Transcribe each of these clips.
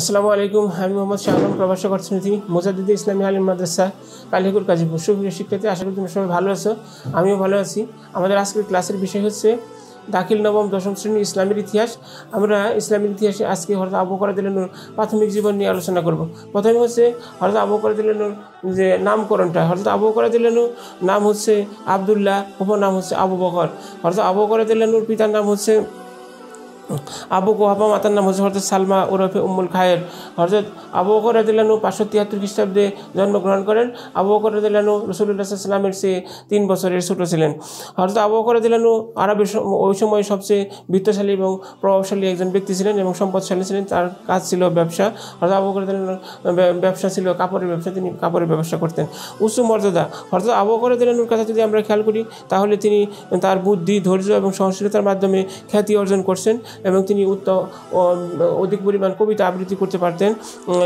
আসসালামু আলাইকুম আমি মোহাম্মদ শাহরুম প্রভাষক অর্থনীতি মোজাদিদি ইসলামী আলিম মাদ্রাসা কালিকুর কাজীপুর সুপ্রিয় শিক্ষার্থী আশা করি তুমি সবাই ভালো আছো আমিও ভালো আছি আমাদের আজকের ক্লাসের বিষয় হচ্ছে দাখিল নবম দশম শ্রেণী ইসলামের ইতিহাস আমরা ইসলামের ইতিহাসে আজকে হরত আবুকরাদিলানুর প্রাথমিক জীবন নিয়ে আলোচনা করব প্রথমে হচ্ছে হরত আবুকরাদিলানুর যে নামকরণটা হরত আবুকরাদিলানুর নাম হচ্ছে আবদুল্লাহ উপনাম হচ্ছে আবু বকর হরত আবুকরাদিলানুর পিতার নাম হচ্ছে আবু কোহাবা মাতার নাম হচ্ছে হরজত সালমা ওরফে উম্মুল খায়ের হরজত আবু বকর রাজিল্লানু পাঁচশো তিয়াত্তর খ্রিস্টাব্দে জন্মগ্রহণ করেন আবু বকর রাজিল্লানু রসুল্লাহ সাল্লামের সে তিন বছরের ছোট ছিলেন হরজত আবু বকর রাজিল্লানু আরবের ওই সময় সবচেয়ে বৃত্তশালী এবং প্রভাবশালী একজন ব্যক্তি ছিলেন এবং সম্পদশালী ছিলেন তার কাজ ছিল ব্যবসা হরজত আবু বকর ব্যবসা ছিল কাপড়ের ব্যবসা তিনি কাপড়ের ব্যবসা করতেন উঁচু মর্যাদা হরজত আবু বকর রাজিল্লানুর কথা যদি আমরা খেয়াল করি তাহলে তিনি তার বুদ্ধি ধৈর্য এবং সহনশীলতার মাধ্যমে খ্যাতি অর্জন করছেন এবং তিনি উত্তম অধিক পরিমাণ কবিতা আবৃত্তি করতে পারতেন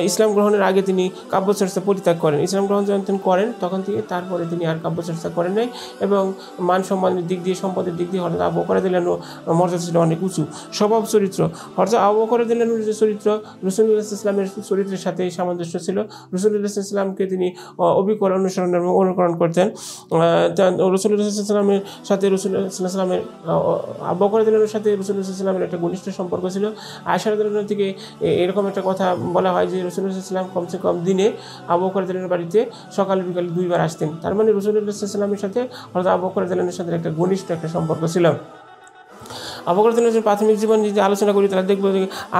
ইসলাম গ্রহণের আগে তিনি কাব্যচর্চা পরিত্যাগ করেন ইসলাম গ্রহণ যখন তিনি করেন তখন থেকে তারপরে তিনি আর কাব্যচর্চা করেন নাই এবং মান সম্মানের দিক দিয়ে সম্পদের দিক দিয়ে হঠাৎ আবু করে দিলেন মর্যাদা ছিল অনেক উঁচু স্বভাব চরিত্র হঠাৎ আবু করে দিলেন যে চরিত্র রসুল্লাহ ইসলামের চরিত্রের সাথে সামঞ্জস্য ছিল রসুল্লাহ ইসলামকে তিনি অবিকল অনুসরণ এবং অনুকরণ করতেন রসুল্লাহ ইসলামের সাথে রসুল্লাহ ইসলামের আবু করে সাথে রসুল্লাহ ইসলামের একটা একটা ঘনিষ্ঠ সম্পর্ক ছিল আয়সার রাদিল্লাহ থেকে এরকম একটা কথা বলা হয় যে ইসলাম কমসে কম দিনে আবু বকরদালের বাড়িতে সকালে বিকালে দুইবার আসতেন তার মানে ইসলামের সাথে হয়তো আবু বকরদালের সাথে একটা ঘনিষ্ঠ একটা সম্পর্ক ছিল অবকারদের প্রাথমিক জীবন যদি আলোচনা করি তাহলে দেখব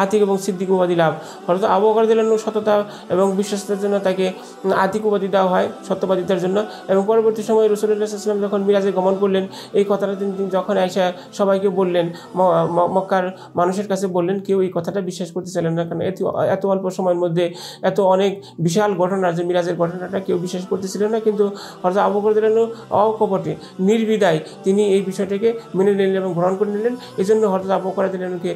আর্থিক এবং সিদ্ধিক উপাধি লাভ অর্থাৎ অবকারদের সততা এবং বিশ্বাসতার জন্য তাকে আর্থিক উপাধি দেওয়া হয় সত্যবাদিতার জন্য এবং পরবর্তী সময়ে রসুল্লাহ ইসলাম যখন মিরাজে গমন করলেন এই কথাটা তিনি যখন এসে সবাইকে বললেন মক্কার মানুষের কাছে বললেন কেউ এই কথাটা বিশ্বাস করতে চাইলেন না কারণ এত এত অল্প সময়ের মধ্যে এত অনেক বিশাল ঘটনা যে মিরাজের ঘটনাটা কেউ বিশ্বাস করতেছিল না কিন্তু হরজা আবু করদিলেন অকপটে নির্বিদায় তিনি এই বিষয়টাকে মেনে নিলেন এবং গ্রহণ করে নিলেন এই জন্য হঠাৎ আবহাওয়া দিন এমনকি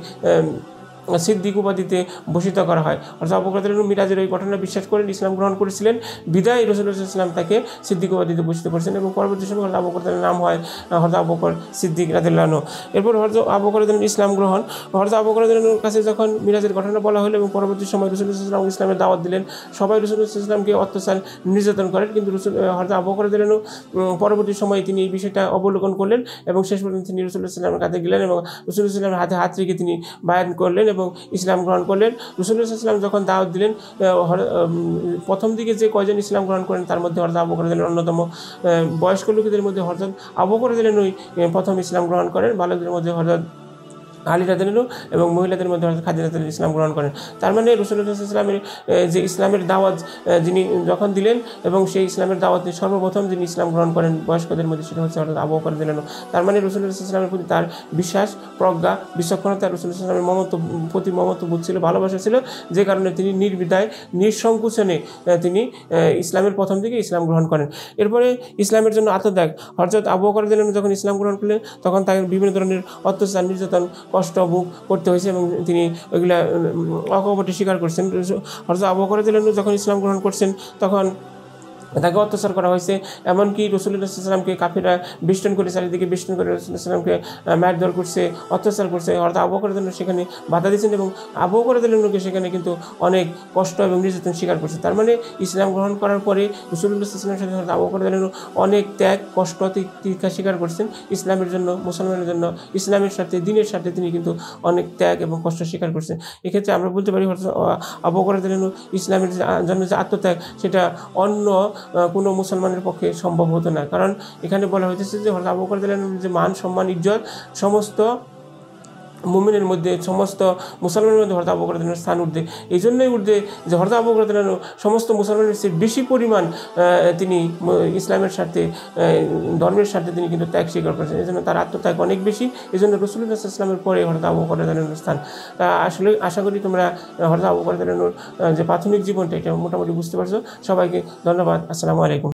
সিদ্দিক উপাধিতে ভূষিত করা হয় অর্থাৎ অবকাদের মিরাজের ওই ঘটনা বিশ্বাস করেন ইসলাম গ্রহণ করেছিলেন বিদায় রসুল ইসলাম তাকে সিদ্দিক উপাধিতে ভূষিত করেছেন এবং পরবর্তী সময় হরদা আবুকরদের নাম হয় হরদা আবুকর সিদ্দিক রাদিল্লানো এরপর হরদ দিন ইসলাম গ্রহণ হরদা আবুকরদের কাছে যখন মিরাজের ঘটনা বলা হলো এবং পরবর্তী সময় রসুল ইসলাম ইসলামের দাওয়াত দিলেন সবাই রসুল ইসলামকে অত্যাচার নির্যাতন করেন কিন্তু রসুল হরদা আবুকরদের পরবর্তী সময়ে তিনি এই বিষয়টা অবলোকন করলেন এবং শেষ পর্যন্ত তিনি রসুল ইসলামের কাছে গেলেন এবং রসুল ইসলামের হাতে হাত রেখে তিনি বায়ান করলেন এবং ইসলাম গ্রহণ করলেন ইসলাম যখন দাওয়াত দিলেন প্রথম দিকে যে কয়জন ইসলাম গ্রহণ করেন তার মধ্যে হরদা আবু দিলেন অন্যতম বয়স্ক লোকেদের মধ্যে হরজত আবু দিলেন ওই প্রথম ইসলাম গ্রহণ করেন বালকদের মধ্যে হরজত আলী রাজু এবং মহিলাদের মধ্যে অর্থাৎ খাদিজাতুল ইসলাম গ্রহণ করেন তার মানে রসুল্লাহ ইসলামের যে ইসলামের দাওয়াত যিনি যখন দিলেন এবং সেই ইসলামের দাওয়াত সর্বপ্রথম যিনি ইসলাম গ্রহণ করেন বয়স্কদের মধ্যে সেটা হচ্ছে অর্থাৎ আবহাওয়া করে দিলেন তার মানে রসুল্লাহ ইসলামের প্রতি তার বিশ্বাস প্রজ্ঞা বিচক্ষণতা রসুল ইসলামের মমত্ব প্রতি মমত্ব বোধ ছিল ভালোবাসা ছিল যে কারণে তিনি নির্বিধায় নিঃসংকোচনে তিনি ইসলামের প্রথম দিকে ইসলাম গ্রহণ করেন এরপরে ইসলামের জন্য আত্মত্যাগ হরজত আবহাওয়া করে দিলেন যখন ইসলাম গ্রহণ করলেন তখন তাকে বিভিন্ন ধরনের অত্যাচার নির্যাতন কষ্ট ভোগ করতে হয়েছে এবং তিনি ওইগুলা অকপটে স্বীকার করছেন হয়তো আবহাওয়া করে দিলেন যখন ইসলাম গ্রহণ করছেন তখন তাকে অত্যাচার করা হয়েছে এমনকি সাল্লামকে কাফিরা বিষ্টন করে চারিদিকে বিষ্টন করে রসুল্লাহামকে মারধর করছে অত্যাচার করছে অর্থাৎ আবহাওয়ার সেখানে বাধা দিয়েছেন এবং লোকে সেখানে কিন্তু অনেক কষ্ট এবং নির্যাতন স্বীকার করছে তার মানে ইসলাম গ্রহণ করার পরে রসুল্লাহামের সাথে করে দিলেন অনেক ত্যাগ কষ্ট তীক্ষা স্বীকার করছেন ইসলামের জন্য মুসলমানের জন্য ইসলামের সাথে দিনের সাথে তিনি কিন্তু অনেক ত্যাগ এবং কষ্ট স্বীকার করছেন এক্ষেত্রে আমরা বলতে পারি করে দিলেন ইসলামের জন্য যে আত্মত্যাগ সেটা অন্য কোনো মুসলমানের পক্ষে সম্ভব হতো না কারণ এখানে বলা হয়েছে যে হজরত আবু বকর যে মান সম্মান ইজ্জত সমস্ত মুমিনের মধ্যে সমস্ত মুসলমানের মধ্যে হরতা অবগ্রতনের স্থান উঠবে এই জন্যই উঠবে যে হরতা অবগ্রতনের সমস্ত মুসলমানের চেয়ে বেশি পরিমাণ তিনি ইসলামের স্বার্থে ধর্মের স্বার্থে তিনি কিন্তু ত্যাগ স্বীকার করেছেন এই জন্য তার আত্মত্যাগ অনেক বেশি এই জন্য রসুল্লাহ ইসলামের পরে হরতা অবগ্রতনের স্থান তা আসলে আশা করি তোমরা হরতা অবগ্রতনের যে প্রাথমিক জীবনটা এটা মোটামুটি বুঝতে পারছো সবাইকে ধন্যবাদ আসসালামু আলাইকুম